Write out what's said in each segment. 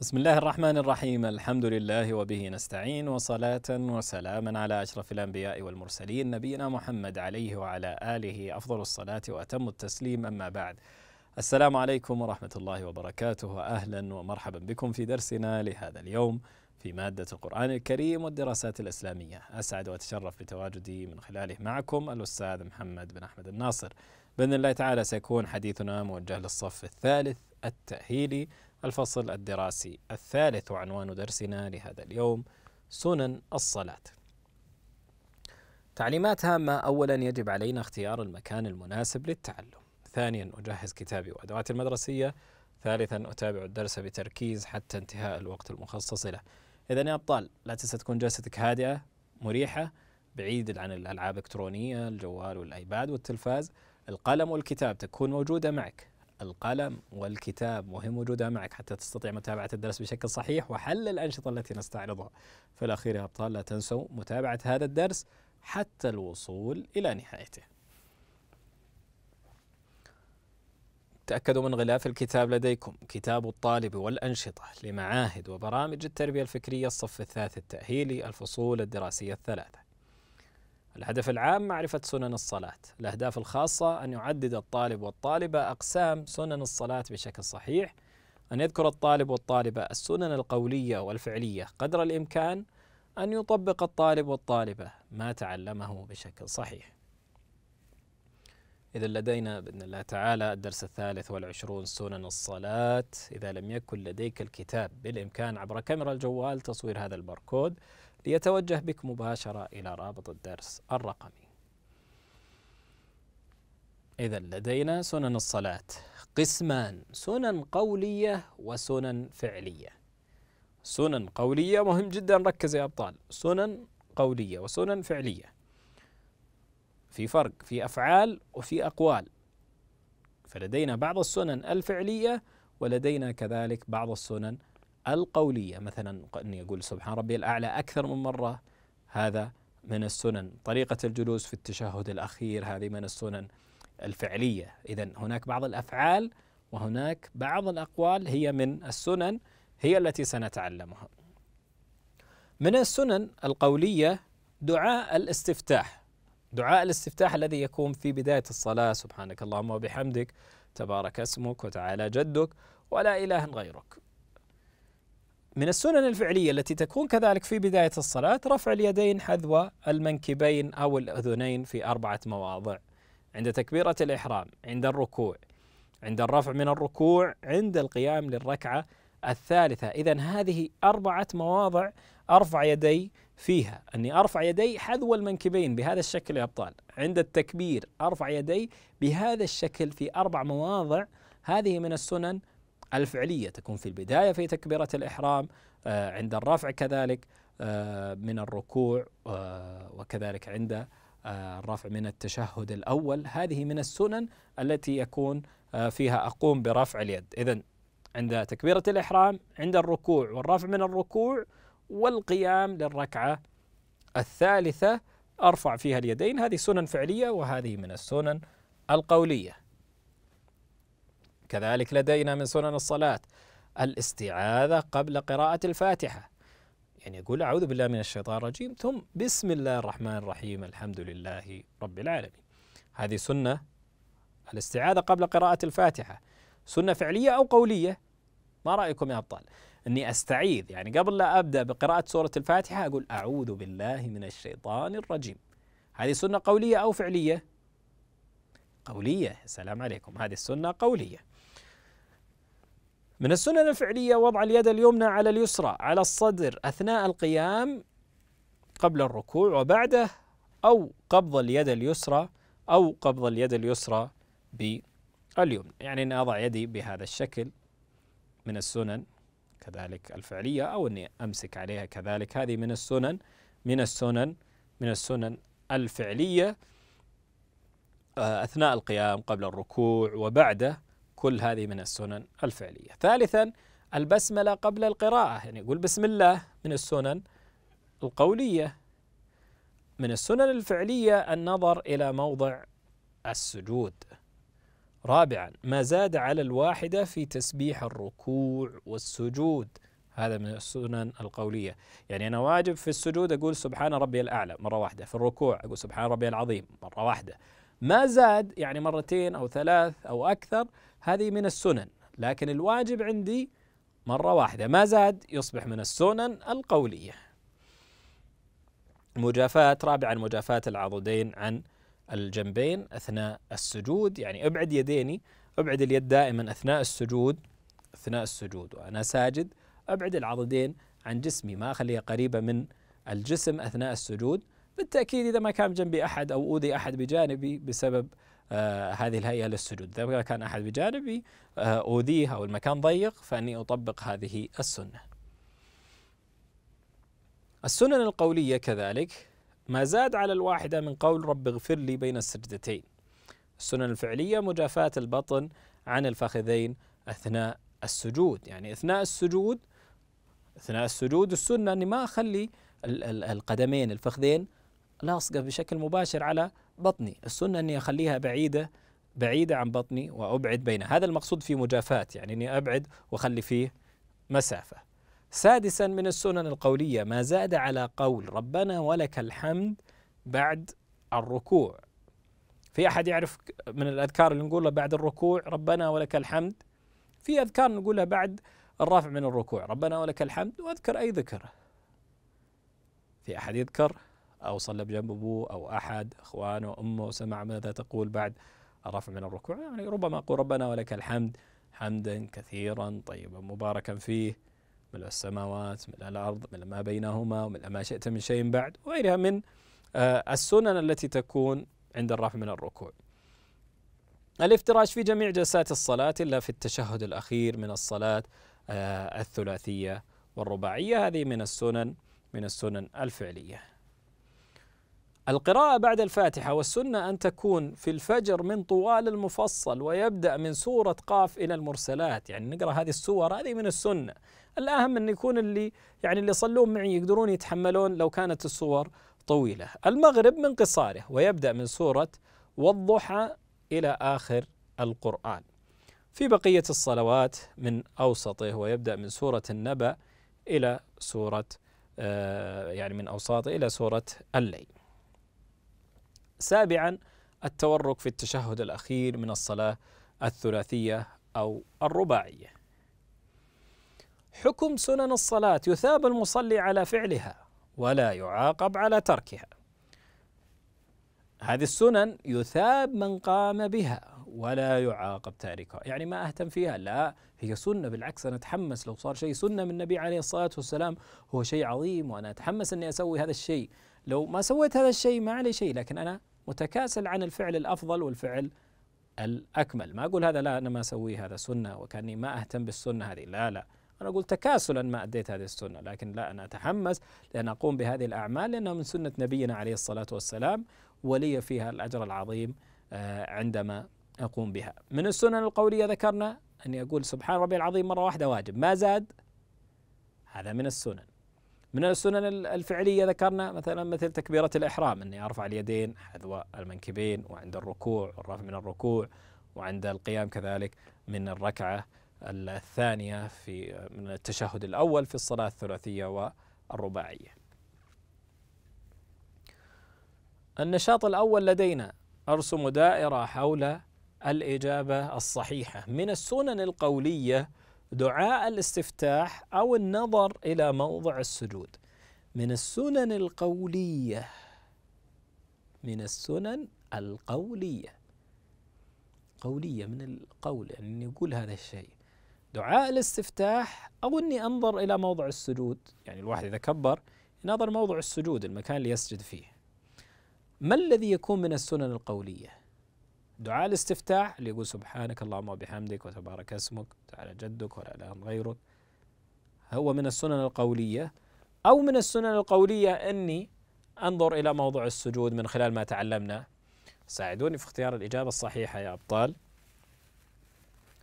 بسم الله الرحمن الرحيم الحمد لله وبه نستعين وصلاة وسلاما على أشرف الأنبياء والمرسلين نبينا محمد عليه وعلى آله أفضل الصلاة وأتم التسليم أما بعد السلام عليكم ورحمة الله وبركاته أهلا ومرحبا بكم في درسنا لهذا اليوم في مادة القرآن الكريم والدراسات الإسلامية أسعد وأتشرف بتواجدي من خلاله معكم الأستاذ محمد بن أحمد الناصر بإذن الله تعالى سيكون حديثنا موجه للصف الثالث التأهيلي الفصل الدراسي الثالث وعنوان درسنا لهذا اليوم سنن الصلاة. تعليمات هامة أولا يجب علينا اختيار المكان المناسب للتعلم. ثانيا أجهز كتابي وأدواتي المدرسية. ثالثا أتابع الدرس بتركيز حتى انتهاء الوقت المخصص له. إذا يا أبطال لا تنسى تكون جلستك هادئة مريحة بعيد عن الألعاب الإلكترونية الجوال والأيباد والتلفاز القلم والكتاب تكون موجودة معك القلم والكتاب مهم وجودها معك حتى تستطيع متابعة الدرس بشكل صحيح وحل الأنشطة التي نستعرضها في الأخير يا أبطال لا تنسوا متابعة هذا الدرس حتى الوصول إلى نهايته تأكدوا من غلاف الكتاب لديكم كتاب الطالب والأنشطة لمعاهد وبرامج التربية الفكرية الصف الثالث التأهيلي الفصول الدراسية الثلاثة الهدف العام معرفة سنن الصلاة الأهداف الخاصة أن يعدد الطالب والطالبة أقسام سنن الصلاة بشكل صحيح أن يذكر الطالب والطالبة السنن القولية والفعلية قدر الإمكان أن يطبق الطالب والطالبة ما تعلمه بشكل صحيح إذا لدينا بإذن الله تعالى الدرس الثالث والعشرون سنن الصلاة إذا لم يكن لديك الكتاب بالإمكان عبر كاميرا الجوال تصوير هذا الباركود ليتوجه بك مباشرة إلى رابط الدرس الرقمي إذا لدينا سنن الصلاة قسمان سنن قولية وسنن فعلية سنن قولية مهم جدا ركز يا أبطال سنن قولية وسنن فعلية في فرق في أفعال وفي أقوال فلدينا بعض السنن الفعلية ولدينا كذلك بعض السنن القولية مثلا أن يقول سبحان ربي الأعلى أكثر من مرة هذا من السنن طريقة الجلوس في التشهد الأخير هذه من السنن الفعلية إذا هناك بعض الأفعال وهناك بعض الأقوال هي من السنن هي التي سنتعلمها من السنن القولية دعاء الاستفتاح دعاء الاستفتاح الذي يكون في بداية الصلاة سبحانك اللهم وبحمدك تبارك اسمك وتعالى جدك ولا إله غيرك من السنن الفعلية التي تكون كذلك في بداية الصلاة رفع اليدين حذو المنكبين أو الأذنين في أربعة مواضع عند تكبيرة الإحرام عند الركوع عند الرفع من الركوع عند القيام للركعة الثالثة إذا هذه أربعة مواضع أرفع يدي فيها أني أرفع يدي حذو المنكبين بهذا الشكل يا أبطال عند التكبير أرفع يدي بهذا الشكل في أربع مواضع هذه من السنن الفعلية تكون في البداية في تكبيرة الإحرام آه، عند الرفع كذلك آه، من الركوع آه، وكذلك عند الرفع من التشهد الأول هذه من السنن التي يكون فيها أقوم برفع اليد إذا عند تكبيرة الإحرام عند الركوع والرفع من الركوع والقيام للركعة الثالثة أرفع فيها اليدين هذه سنن فعلية وهذه من السنن القولية كذلك لدينا من سنن الصلاة الاستعاذة قبل قراءة الفاتحة يعني يقول أعوذ بالله من الشيطان الرجيم ثم بسم الله الرحمن الرحيم الحمد لله رب العالمين هذه سنة الاستعاذة قبل قراءة الفاتحة سنة فعلية أو قولية ما رأيكم يا أبطال أني أستعيذ يعني قبل لا أبدأ بقراءة سورة الفاتحة أقول أعوذ بالله من الشيطان الرجيم هذه سنة قولية أو فعلية قولية السلام عليكم هذه السنة قولية من السنن الفعلية وضع اليد اليمنى على اليسرى على الصدر أثناء القيام قبل الركوع وبعده أو قبض اليد اليسرى أو قبض اليد اليسرى باليمنى يعني أن أضع يدي بهذا الشكل من السنن كذلك الفعلية أو أني أمسك عليها كذلك هذه من السنن من السنن من السنن الفعلية آه، أثناء القيام قبل الركوع وبعده كل هذه من السنن الفعلية ثالثا البسملة قبل القراءة يعني يقول بسم الله من السنن القولية من السنن الفعلية النظر إلى موضع السجود رابعا ما زاد على الواحدة في تسبيح الركوع والسجود هذا من السنن القولية يعني أنا واجب في السجود أقول سبحان ربي الأعلى مرة واحدة في الركوع أقول سبحان ربي العظيم مرة واحدة ما زاد يعني مرتين أو ثلاث أو أكثر هذه من السنن لكن الواجب عندي مرة واحدة ما زاد يصبح من السنن القولية مجافاة رابعا مجافاة العضدين عن الجنبين أثناء السجود يعني أبعد يديني أبعد اليد دائما أثناء السجود أثناء السجود وأنا ساجد أبعد العضدين عن جسمي ما أخليها قريبة من الجسم أثناء السجود بالتأكيد إذا ما كان جنبي أحد أو أوذي أحد بجانبي بسبب آه، هذه الهيئة للسجود إذا كان أحد بجانبي آه، أوذيه أو المكان ضيق فأني أطبق هذه السنة السنن القولية كذلك ما زاد على الواحدة من قول رب اغفر لي بين السجدتين السنن الفعلية مجافاة البطن عن الفخذين أثناء السجود يعني أثناء السجود أثناء السجود السنة أني ما أخلي القدمين الفخذين لاصقة بشكل مباشر على بطني السنة أني أخليها بعيدة بعيدة عن بطني وأبعد بينها هذا المقصود في مجافاة يعني أني أبعد وأخلي فيه مسافة سادسا من السنن القولية ما زاد على قول ربنا ولك الحمد بعد الركوع في أحد يعرف من الأذكار اللي نقولها بعد الركوع ربنا ولك الحمد في أذكار نقولها بعد الرفع من الركوع ربنا ولك الحمد وأذكر أي ذكر في أحد يذكر أو صلى بجنب أبوه أو أحد إخوانه أمه سمع ماذا تقول بعد الرفع من الركوع يعني ربما أقول ربنا ولك الحمد حمدا كثيرا طيبا مباركا فيه ملء السماوات ملء الأرض ملء ما بينهما وملء ما شئت من شيء بعد وغيرها من آه، السنن التي تكون عند الرفع من الركوع الافتراش في جميع جلسات الصلاة إلا في التشهد الأخير من الصلاة آه، الثلاثية والرباعية هذه من السنن من السنن الفعلية القراءة بعد الفاتحة والسنة أن تكون في الفجر من طوال المفصل ويبدأ من سورة قاف إلى المرسلات يعني نقرأ هذه السور هذه من السنة الأهم أن يكون اللي يعني اللي يصلون معي يقدرون يتحملون لو كانت السور طويلة المغرب من قصاره ويبدأ من سورة والضحى إلى آخر القرآن في بقية الصلوات من أوسطه ويبدأ من سورة النبأ إلى سورة آه، يعني من أوساطه إلى سورة الليل سابعا التورك في التشهد الأخير من الصلاة الثلاثية أو الرباعية حكم سنن الصلاة يثاب المصلي على فعلها ولا يعاقب على تركها هذه السنن يثاب من قام بها ولا يعاقب تاركها يعني ما أهتم فيها لا هي سنة بالعكس أنا أتحمس لو صار شيء سنة من النبي عليه الصلاة والسلام هو شيء عظيم وأنا أتحمس أني أسوي هذا الشيء لو ما سويت هذا الشيء ما علي شيء لكن أنا متكاسل عن الفعل الافضل والفعل الاكمل، ما اقول هذا لا انا ما اسويه هذا سنه وكاني ما اهتم بالسنه هذه، لا لا، انا اقول تكاسلا ما اديت هذه السنه، لكن لا انا اتحمس لان اقوم بهذه الاعمال لانها من سنه نبينا عليه الصلاه والسلام ولي فيها الاجر العظيم آه، عندما اقوم بها. من السنن القوليه ذكرنا اني اقول سبحان ربي العظيم مره واحده واجب، ما زاد هذا من السنن. من السنن الفعلية ذكرنا مثلا مثل تكبيرة الإحرام أني أرفع اليدين حذو المنكبين وعند الركوع الرفع من الركوع وعند القيام كذلك من الركعة الثانية في من التشهد الأول في الصلاة الثلاثية والرباعية النشاط الأول لدينا أرسم دائرة حول الإجابة الصحيحة من السنن القولية دعاء الاستفتاح أو النظر إلى موضع السجود من السنن القولية من السنن القولية قولية من القول يعني أني أقول هذا الشيء دعاء الاستفتاح أو أني أنظر إلى موضع السجود يعني الواحد إذا كبر ينظر موضع السجود المكان اللي يسجد فيه ما الذي يكون من السنن القولية دعاء الاستفتاح اللي يقول سبحانك اللهم وبحمدك وتبارك اسمك تعالى جدك ولا اله غيرك هو من السنن القوليه او من السنن القوليه اني انظر الى موضوع السجود من خلال ما تعلمنا ساعدوني في اختيار الاجابه الصحيحه يا ابطال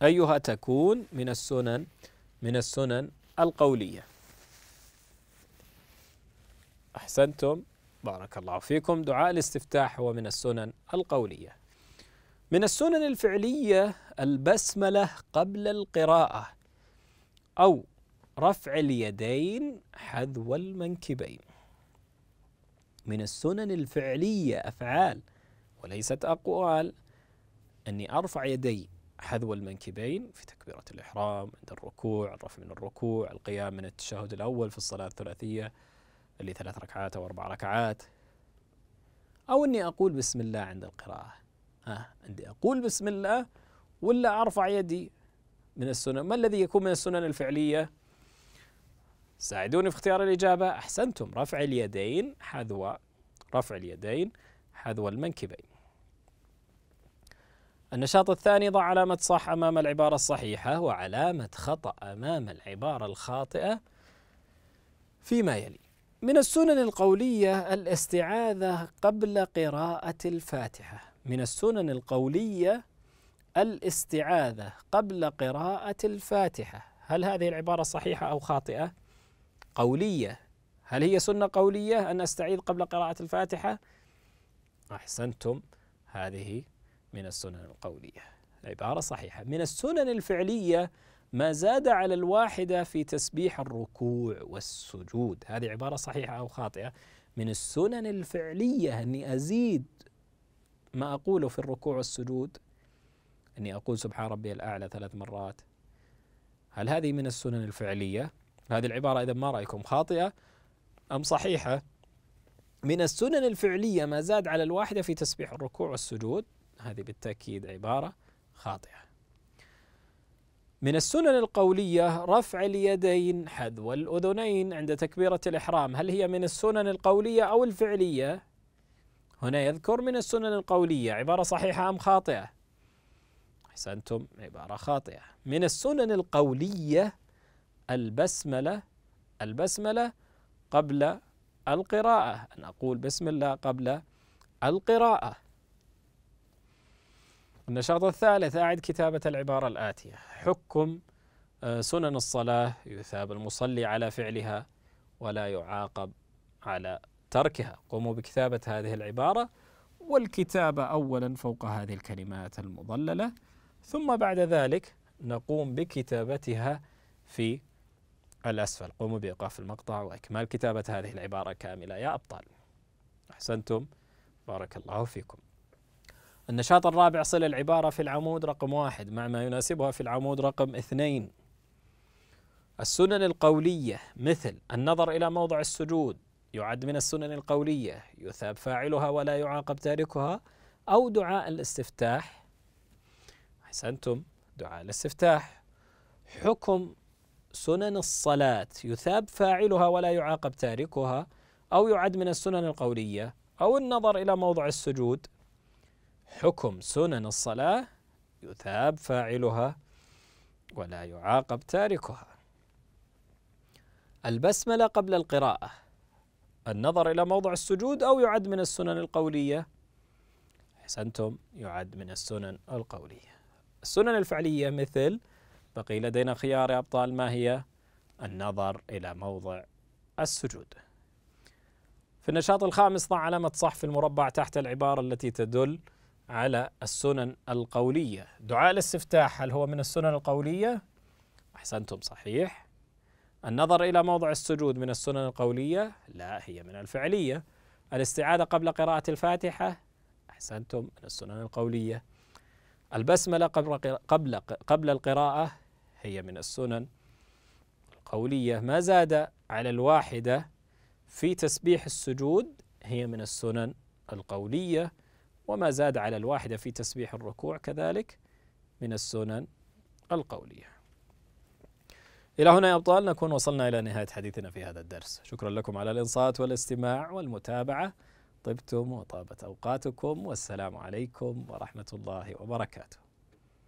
ايها تكون من السنن من السنن القوليه احسنتم بارك الله فيكم دعاء الاستفتاح هو من السنن القوليه من السنن الفعلية البسملة قبل القراءة أو رفع اليدين حذو المنكبين من السنن الفعلية أفعال وليست أقوال أني أرفع يدي حذو المنكبين في تكبيرة الإحرام عند الركوع الرفع من الركوع القيام من التشهد الأول في الصلاة الثلاثية اللي ثلاث ركعات أو أربع ركعات أو أني أقول بسم الله عند القراءة آه عندي أقول بسم الله ولا أرفع يدي من السنن ما الذي يكون من السنن الفعلية ساعدوني في اختيار الإجابة أحسنتم رفع اليدين حذو رفع اليدين حذو المنكبين النشاط الثاني ضع علامة صح أمام العبارة الصحيحة وعلامة خطأ أمام العبارة الخاطئة فيما يلي من السنن القولية الاستعاذة قبل قراءة الفاتحة من السنن القولية الاستعاذة قبل قراءة الفاتحة هل هذه العبارة صحيحة أو خاطئة؟ قولية هل هي سنة قولية أن أستعيذ قبل قراءة الفاتحة؟ أحسنتم هذه من السنن القولية عبارة صحيحة من السنن الفعلية ما زاد على الواحدة في تسبيح الركوع والسجود هذه عبارة صحيحة أو خاطئة من السنن الفعلية أني أزيد ما أقوله في الركوع والسجود أني أقول سبحان ربي الأعلى ثلاث مرات هل هذه من السنن الفعلية؟ هذه العبارة إذا ما رأيكم خاطئة أم صحيحة؟ من السنن الفعلية ما زاد على الواحدة في تسبيح الركوع والسجود هذه بالتأكيد عبارة خاطئة من السنن القولية رفع اليدين حذو الأذنين عند تكبيرة الإحرام هل هي من السنن القولية أو الفعلية؟ هنا يذكر من السنن القولية عبارة صحيحة أم خاطئة أحسنتم عبارة خاطئة من السنن القولية البسملة البسملة قبل القراءة أن أقول بسم الله قبل القراءة النشاط الثالث أعد كتابة العبارة الآتية حكم آه، سنن الصلاة يثاب المصلي على فعلها ولا يعاقب على تركها قوموا بكتابة هذه العبارة والكتابة أولا فوق هذه الكلمات المضللة ثم بعد ذلك نقوم بكتابتها في الأسفل قوموا بإيقاف المقطع وإكمال كتابة هذه العبارة كاملة يا أبطال أحسنتم بارك الله فيكم النشاط الرابع صل العبارة في العمود رقم واحد مع ما يناسبها في العمود رقم اثنين السنن القولية مثل النظر إلى موضع السجود يعد من السنن القولية يثاب فاعلها ولا يعاقب تاركها أو دعاء الاستفتاح أحسنتم دعاء الاستفتاح حكم سنن الصلاة يثاب فاعلها ولا يعاقب تاركها أو يعد من السنن القولية أو النظر إلى موضع السجود حكم سنن الصلاة يثاب فاعلها ولا يعاقب تاركها البسملة قبل القراءة النظر إلى موضع السجود أو يعد من السنن القولية أحسنتم يعد من السنن القولية السنن الفعلية مثل بقي لدينا خيار يا أبطال ما هي النظر إلى موضع السجود في النشاط الخامس ضع علامة صح في المربع تحت العبارة التي تدل على السنن القولية دعاء الاستفتاح هل هو من السنن القولية؟ أحسنتم صحيح النظر إلى موضع السجود من السنن القولية لا هي من الفعلية الاستعاذة قبل قراءة الفاتحة أحسنتم من السنن القولية البسملة قبل قبل قبل القراءة هي من السنن القولية ما زاد على الواحدة في تسبيح السجود هي من السنن القولية وما زاد على الواحدة في تسبيح الركوع كذلك من السنن القولية إلى هنا يا أبطال نكون وصلنا إلى نهاية حديثنا في هذا الدرس شكرا لكم على الإنصات والاستماع والمتابعة طبتم وطابت أوقاتكم والسلام عليكم ورحمة الله وبركاته